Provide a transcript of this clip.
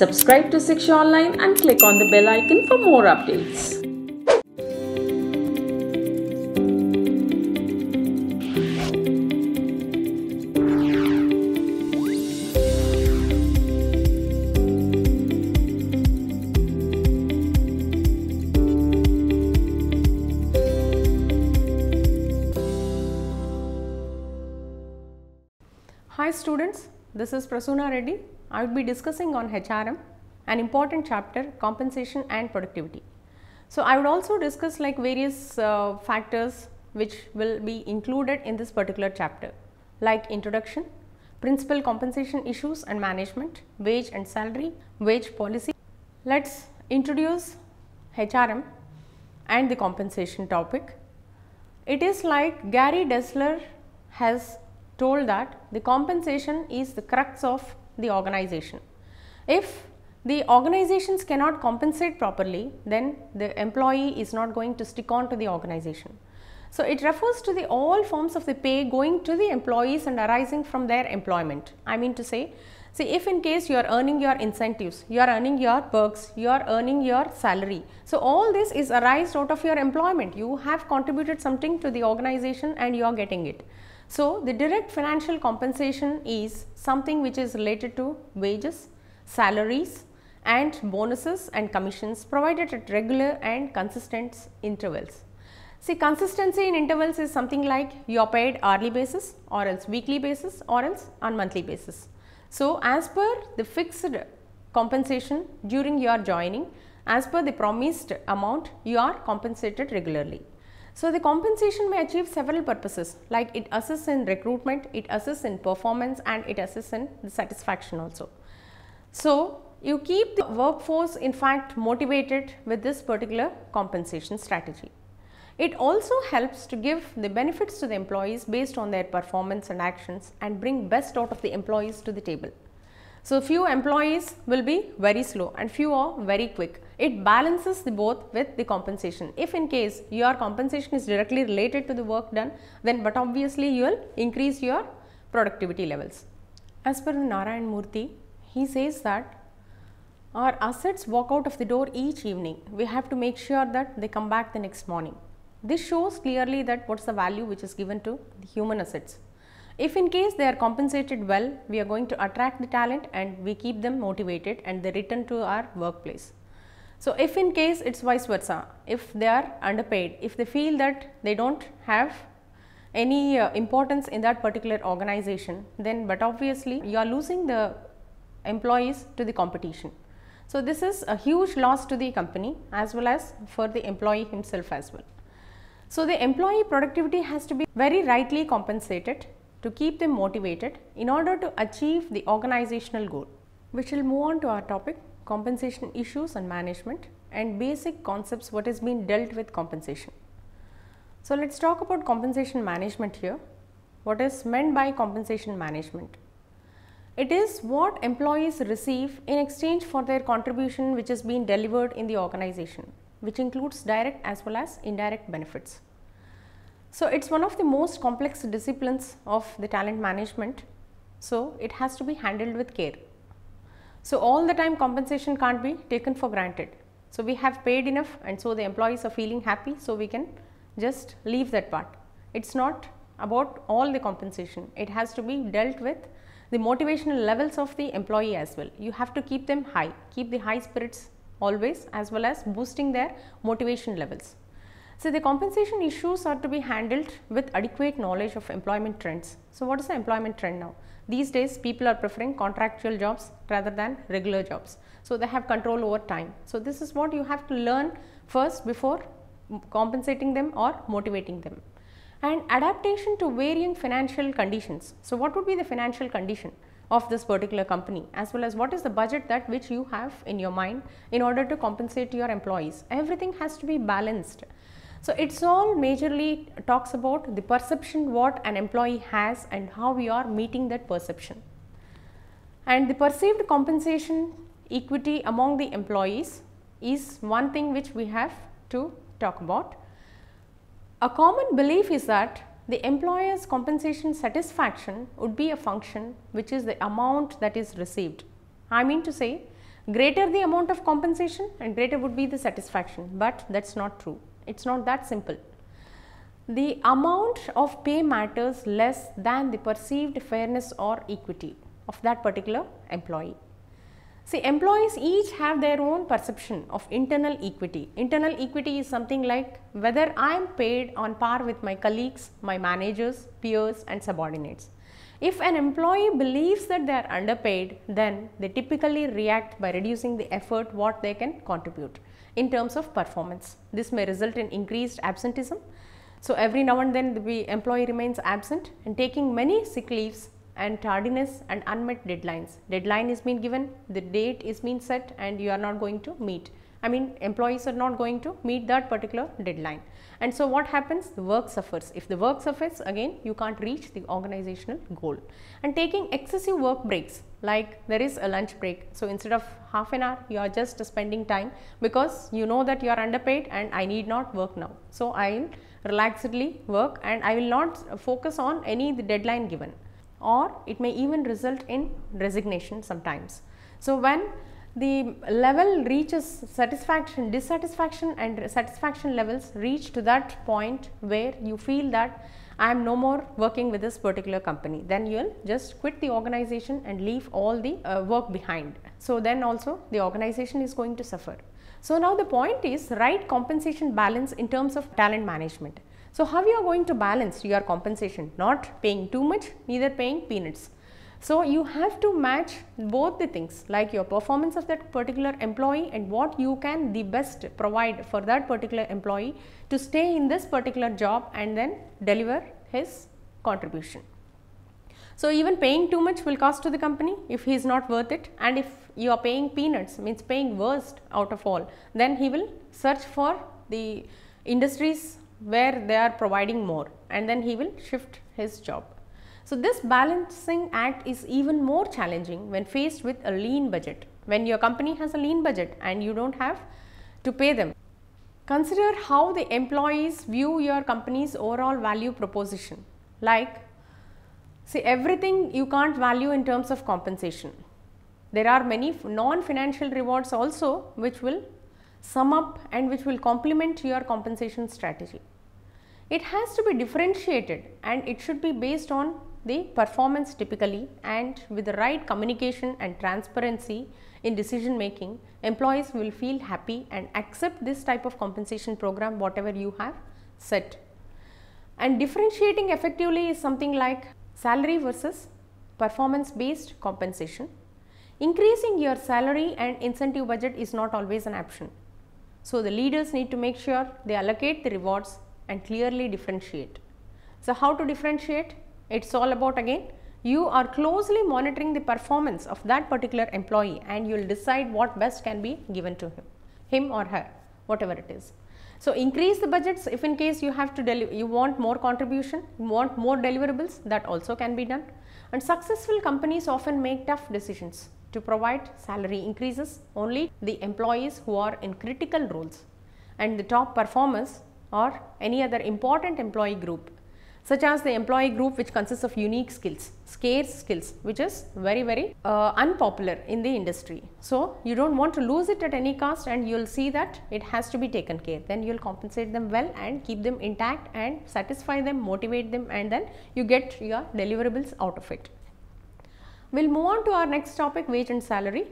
Subscribe to Siksha Online and click on the bell icon for more updates. Hi students, this is Prasuna Reddy I would be discussing on HRM, an important chapter compensation and productivity. So, I would also discuss like various uh, factors which will be included in this particular chapter like introduction, principal compensation issues and management, wage and salary, wage policy. Let us introduce HRM and the compensation topic. It is like Gary Dessler has told that the compensation is the crux of the organization. If the organizations cannot compensate properly, then the employee is not going to stick on to the organization. So, it refers to the all forms of the pay going to the employees and arising from their employment. I mean to say, see if in case you are earning your incentives, you are earning your perks, you are earning your salary. So, all this is arised out of your employment. You have contributed something to the organization and you are getting it. So, the direct financial compensation is something which is related to wages, salaries and bonuses and commissions provided at regular and consistent intervals. See consistency in intervals is something like you are paid hourly basis or else weekly basis or else on monthly basis. So, as per the fixed compensation during your joining as per the promised amount you are compensated regularly. So the compensation may achieve several purposes like it assists in recruitment, it assists in performance and it assists in the satisfaction also. So you keep the workforce in fact motivated with this particular compensation strategy. It also helps to give the benefits to the employees based on their performance and actions and bring best out of the employees to the table. So few employees will be very slow and few are very quick. It balances the both with the compensation. If in case your compensation is directly related to the work done, then but obviously you will increase your productivity levels. As per Narayan Murthy, he says that our assets walk out of the door each evening. We have to make sure that they come back the next morning. This shows clearly that what is the value which is given to the human assets. If in case they are compensated well, we are going to attract the talent and we keep them motivated and they return to our workplace. So, if in case it is vice versa, if they are underpaid, if they feel that they do not have any uh, importance in that particular organization, then but obviously you are losing the employees to the competition. So, this is a huge loss to the company as well as for the employee himself as well. So, the employee productivity has to be very rightly compensated to keep them motivated in order to achieve the organizational goal. We shall move on to our topic compensation issues and management and basic concepts what is being dealt with compensation. So, let us talk about compensation management here. What is meant by compensation management? It is what employees receive in exchange for their contribution which is being delivered in the organization, which includes direct as well as indirect benefits. So, it is one of the most complex disciplines of the talent management. So, it has to be handled with care. So, all the time compensation can't be taken for granted. So, we have paid enough and so the employees are feeling happy. So, we can just leave that part. It is not about all the compensation. It has to be dealt with the motivational levels of the employee as well. You have to keep them high, keep the high spirits always as well as boosting their motivation levels. So, the compensation issues are to be handled with adequate knowledge of employment trends. So, what is the employment trend now? These days people are preferring contractual jobs rather than regular jobs. So, they have control over time. So, this is what you have to learn first before compensating them or motivating them. And adaptation to varying financial conditions. So, what would be the financial condition? of this particular company as well as what is the budget that which you have in your mind in order to compensate your employees. Everything has to be balanced. So it's all majorly talks about the perception what an employee has and how we are meeting that perception. And the perceived compensation equity among the employees is one thing which we have to talk about. A common belief is that the employer's compensation satisfaction would be a function which is the amount that is received. I mean to say greater the amount of compensation and greater would be the satisfaction, but that is not true it is not that simple. The amount of pay matters less than the perceived fairness or equity of that particular employee. See employees each have their own perception of internal equity. Internal equity is something like whether I am paid on par with my colleagues, my managers, peers and subordinates. If an employee believes that they are underpaid, then they typically react by reducing the effort what they can contribute in terms of performance. This may result in increased absenteeism. So, every now and then the employee remains absent and taking many sick leaves and tardiness and unmet deadlines. Deadline is being given, the date is being set and you are not going to meet. I mean employees are not going to meet that particular deadline. And so what happens? The work suffers. If the work suffers again you can't reach the organizational goal. And taking excessive work breaks like there is a lunch break. So instead of half an hour you are just spending time because you know that you are underpaid and I need not work now. So I will relaxedly work and I will not focus on any deadline given or it may even result in resignation sometimes. So when the level reaches satisfaction, dissatisfaction and satisfaction levels reach to that point where you feel that I am no more working with this particular company. Then you will just quit the organization and leave all the uh, work behind. So, then also the organization is going to suffer. So, now the point is right compensation balance in terms of talent management. So, how you are going to balance your compensation? Not paying too much, neither paying peanuts. So, you have to match both the things like your performance of that particular employee and what you can the best provide for that particular employee to stay in this particular job and then deliver his contribution. So, even paying too much will cost to the company if he is not worth it and if you are paying peanuts means paying worst out of all then he will search for the industries where they are providing more and then he will shift his job. So this balancing act is even more challenging when faced with a lean budget, when your company has a lean budget and you don't have to pay them. Consider how the employees view your company's overall value proposition. Like, see everything you can't value in terms of compensation. There are many non-financial rewards also which will sum up and which will complement your compensation strategy. It has to be differentiated and it should be based on the performance typically and with the right communication and transparency in decision making, employees will feel happy and accept this type of compensation program whatever you have set. And differentiating effectively is something like salary versus performance based compensation. Increasing your salary and incentive budget is not always an option. So, the leaders need to make sure they allocate the rewards and clearly differentiate. So, how to differentiate? It is all about again you are closely monitoring the performance of that particular employee and you will decide what best can be given to him, him or her, whatever it is. So, increase the budgets if in case you have to deliver, you want more contribution, you want more deliverables that also can be done. And successful companies often make tough decisions to provide salary increases only the employees who are in critical roles and the top performers or any other important employee group such as the employee group which consists of unique skills, scarce skills which is very very uh, unpopular in the industry. So, you do not want to lose it at any cost and you will see that it has to be taken care. Then you will compensate them well and keep them intact and satisfy them, motivate them and then you get your deliverables out of it. We will move on to our next topic wage and salary.